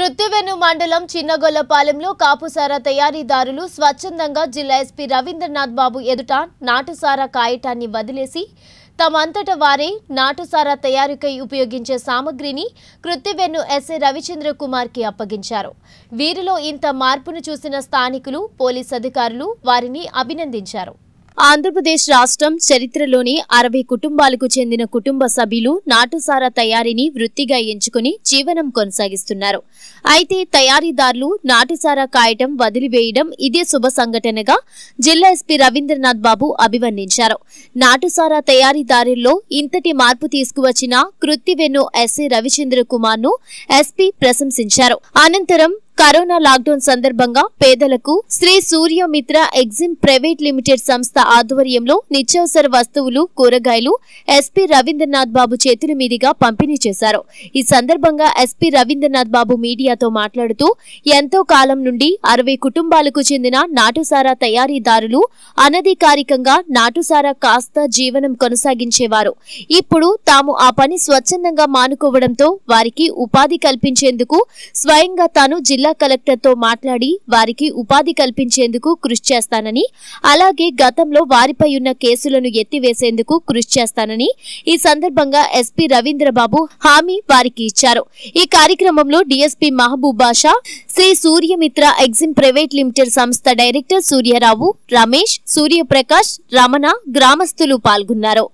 కృత్తివెన్ను మండలం చిన్నగొల్లపాలెంలో కాపుసారా తయారీదారులు స్వచ్ఛందంగా జిల్లా ఎస్పీ రవీంద్రనాథ్ బాబు ఎదుట నాటుసారా కాయటాన్ని వదిలేసి తమంతట వారే నాటుసారా తయారీకై ఉపయోగించే సామగ్రిని కృత్తివెన్ను ఎస్ఏ రవిచంద్ర కుమార్కి అప్పగించారు వీరిలో ఇంత మార్పును చూసిన స్థానికులు పోలీస్ అధికారులు వారిని అభినందించారు ఆంధ్రప్రదేశ్ రాష్ట్రం చరిత్రలోనే అరవై కుటుంబాలకు చెందిన కుటుంబ సభ్యులు నాటుసారా తయారీని వృత్తిగా ఎంచుకుని జీవనం కొనసాగిస్తున్నారు అయితే తయారీదారులు నాటుసారా కాయటం వదిలివేయడం ఇదే శుభ సంఘటనగా జిల్లా ఎస్పీ రవీంద్రనాథ్ బాబు అభివర్ణించారు నాటుసారా తయారీదారుల్లో ఇంతటి మార్పు తీసుకువచ్చిన కృత్తివెన్ను ఎస్ఏ రవిచంద్ర కుమార్ ను ఎస్పీ ప్రశంసించారు అనంతరం కరోనా లాక్డౌన్ సందర్భంగా పేదలకు Shri Suryamitra exim private limited సంస్థ ఆధ్వర్యంలో నిత్యావసర వస్తువులు కూరగాయలు ఎస్పీ రవీంద్రనాథ్ బాబు చేతుల మీదుగా పంపిణీ చేశారు ఈ సందర్భంగా ఎస్పీ రవీంద్రనాథ్ బాబు మీడియాతో మాట్లాడుతూ ఎంతో కాలం నుండి అరవై కుటుంబాలకు చెందిన నాటుసారా తయారీదారులు అనధికారికంగా నాటుసారా కాస్త జీవనం కొనసాగించేవారు ఇప్పుడు తాము ఆ పని స్వచ్ఛందంగా మానుకోవడంతో వారికి ఉపాధి కల్పించేందుకు స్వయంగా తాను జిల్లా జిల్లా కలెక్టర్తో మాట్లాడి వారికి ఉపాధి కల్పించేందుకు కృషి చేస్తానని అలాగే గతంలో వారిపై ఉన్న కేసులను ఎత్తివేసేందుకు కృషి చేస్తానని ఈ సందర్భంగా ఎస్పీ రవీంద్రబాబు హామీ వారికి ఇచ్చారు ఈ కార్యక్రమంలో DSP Mahaboob Basha Shri Suryamitra exim private limited సంస్థ డైరెక్టర్ సూర్యరావు రమేష్ సూర్యప్రకాష్ రమణ గ్రామస్తులు పాల్గొన్నారు